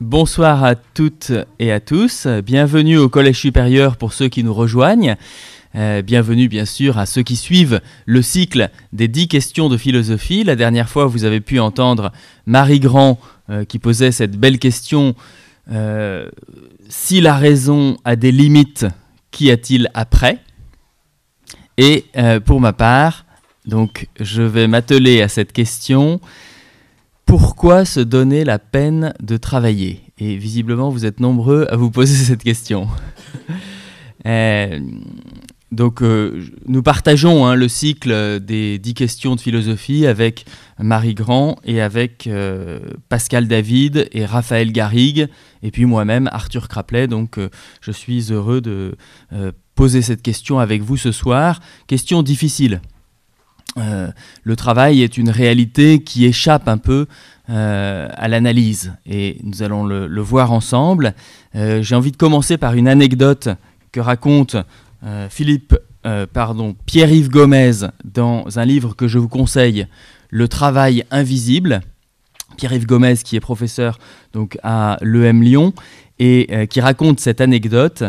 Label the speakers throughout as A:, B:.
A: Bonsoir à toutes et à tous. Bienvenue au Collège supérieur pour ceux qui nous rejoignent. Euh, bienvenue bien sûr à ceux qui suivent le cycle des dix questions de philosophie. La dernière fois, vous avez pu entendre Marie Grand euh, qui posait cette belle question euh, Si la raison a des limites, qu'y a-t-il après Et pour ma part, donc je vais m'atteler à cette question pourquoi se donner la peine de travailler Et visiblement, vous êtes nombreux à vous poser cette question. Euh, donc, euh, nous partageons hein, le cycle des dix questions de philosophie avec Marie Grand et avec euh, Pascal David et Raphaël Garrigue, et puis moi-même, Arthur Craplet. Donc, je suis heureux de poser cette question avec vous ce soir. Question difficile euh, le travail est une réalité qui échappe un peu euh, à l'analyse et nous allons le, voir ensemble. Euh, j'ai envie de commencer par une anecdote que raconte Philippe, pardon, Pierre-Yves Gomez dans un livre que je vous conseille, Le travail invisible. Pierre-Yves Gomez qui est professeur donc à l'EM Lyon et qui raconte cette anecdote.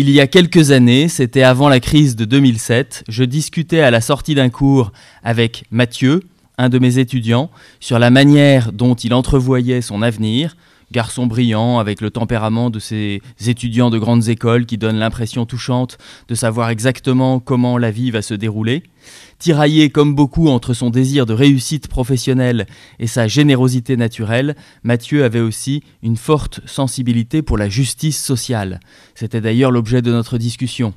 A: Il y a quelques années, c'était avant la crise de 2007, je discutais à la sortie d'un cours avec Mathieu, un de mes étudiants, sur la manière dont il entrevoyait son avenir garçon brillant avec le tempérament de ces étudiants de grandes écoles qui donnent l'impression touchante de savoir exactement comment la vie va se dérouler. Tiraillé comme beaucoup entre son désir de réussite professionnelle et sa générosité naturelle, Mathieu avait aussi une forte sensibilité pour la justice sociale. C'était d'ailleurs l'objet de notre discussion.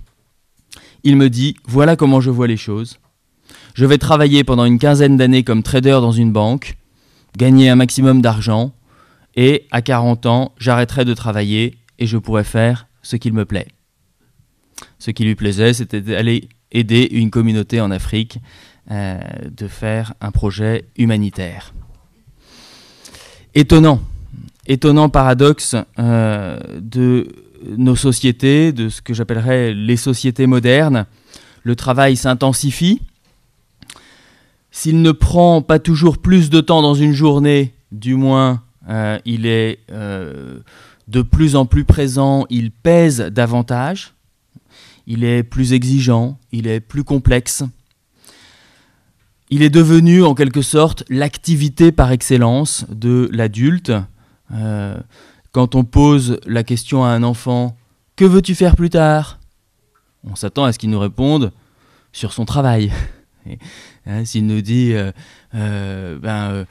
A: Il me dit, voilà comment je vois les choses. Je vais travailler pendant une quinzaine d'années comme trader dans une banque, gagner un maximum d'argent, et à 40 ans, j'arrêterai de travailler et je pourrai faire ce qu'il me plaît. Ce qui lui plaisait, c'était d'aller aider une communauté en Afrique, euh, de faire un projet humanitaire. Étonnant, étonnant paradoxe euh, de nos sociétés, de ce que j'appellerais les sociétés modernes. Le travail s'intensifie. S'il ne prend pas toujours plus de temps dans une journée, du moins euh, il est euh, de plus en plus présent, il pèse davantage, il est plus exigeant, il est plus complexe. Il est devenu en quelque sorte l'activité par excellence de l'adulte. Euh, quand on pose la question à un enfant, Que veux-tu faire plus tard On s'attend à ce qu'il nous réponde sur son travail. Hein, s'il nous dit, ben,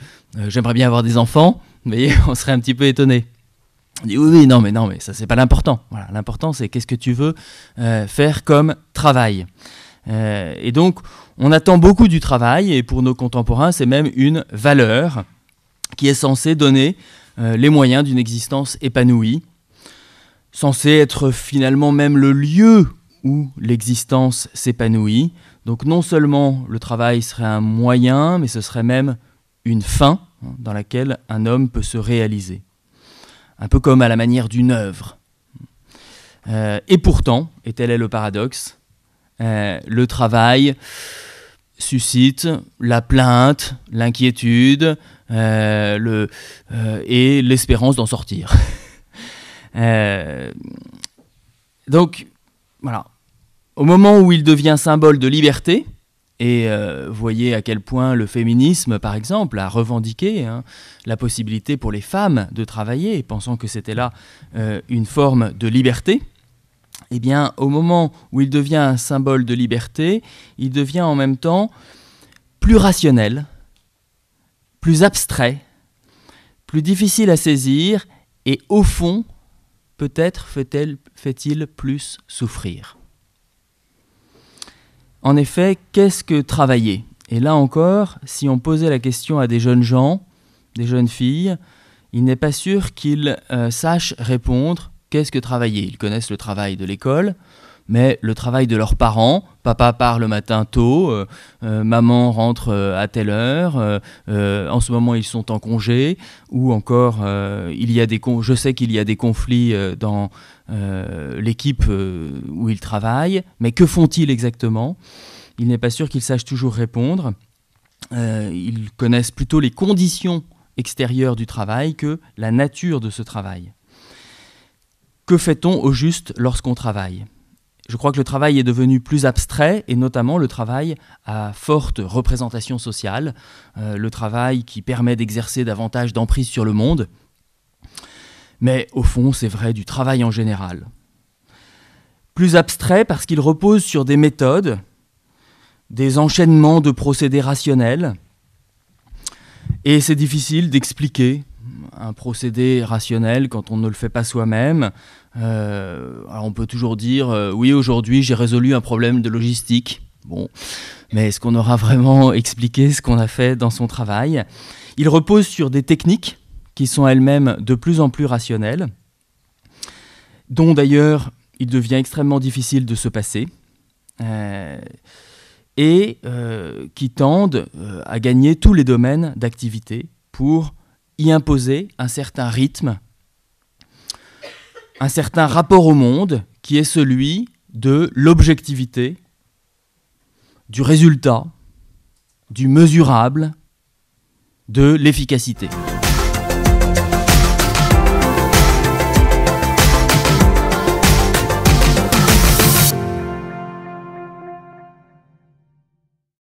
A: j'aimerais bien avoir des enfants, vous voyez, on serait un petit peu étonné. On dit oui, oui, non, mais non, mais ça, c'est pas l'important. Voilà, l'important, c'est qu'est-ce que tu veux euh, faire comme travail. Euh, et donc, on attend beaucoup du travail, et pour nos contemporains, c'est même une valeur qui est censée donner euh, les moyens d'une existence épanouie, censée être finalement même le lieu où l'existence s'épanouit. Donc non seulement le travail serait un moyen, mais ce serait même une fin dans laquelle un homme peut se réaliser. Un peu comme à la manière d'une œuvre. Euh, et pourtant, et tel est le paradoxe, euh, le travail suscite la plainte, l'inquiétude euh, le, et l'espérance d'en sortir. donc, voilà. Au moment où il devient symbole de liberté, et euh, voyez à quel point le féminisme, par exemple, a revendiqué hein, la possibilité pour les femmes de travailler, pensant que c'était là euh, une forme de liberté. Eh bien, au moment où il devient un symbole de liberté, il devient en même temps plus rationnel, plus abstrait, plus difficile à saisir, et au fond, peut-être fait-il fait plus souffrir. En effet, qu'est-ce que travailler Et là encore, si on posait la question à des jeunes gens, des jeunes filles, il n'est pas sûr qu'ils euh, sachent répondre qu'est-ce que travailler. Ils connaissent le travail de l'école, mais le travail de leurs parents, papa part le matin tôt, euh, euh, maman rentre euh, à telle heure, en ce moment ils sont en congé, ou encore il je sais qu'il y a des conflits dans l'équipe où ils travaillent, mais que font-ils exactement Il n'est pas sûr qu'ils sachent toujours répondre. ils connaissent plutôt les conditions extérieures du travail que la nature de ce travail. Que fait-on au juste lorsqu'on travaille je crois que le travail est devenu plus abstrait, et notamment le travail à forte représentation sociale, euh, le travail qui permet d'exercer davantage d'emprise sur le monde. Mais au fond, c'est vrai du travail en général. Plus abstrait parce qu'il repose sur des méthodes, des enchaînements de procédés rationnels, et c'est difficile d'expliquer un procédé rationnel quand on ne le fait pas soi-même. Euh, on peut toujours dire euh, oui aujourd'hui j'ai résolu un problème de logistique. Bon, mais est-ce qu'on aura vraiment expliqué ce qu'on a fait dans son travail Il repose sur des techniques qui sont elles-mêmes de plus en plus rationnelles, dont d'ailleurs il devient extrêmement difficile de se passer. Euh, et qui tendent à gagner tous les domaines d'activité pour y imposer un certain rythme, un certain rapport au monde qui est celui de l'objectivité, du résultat, du mesurable, de l'efficacité.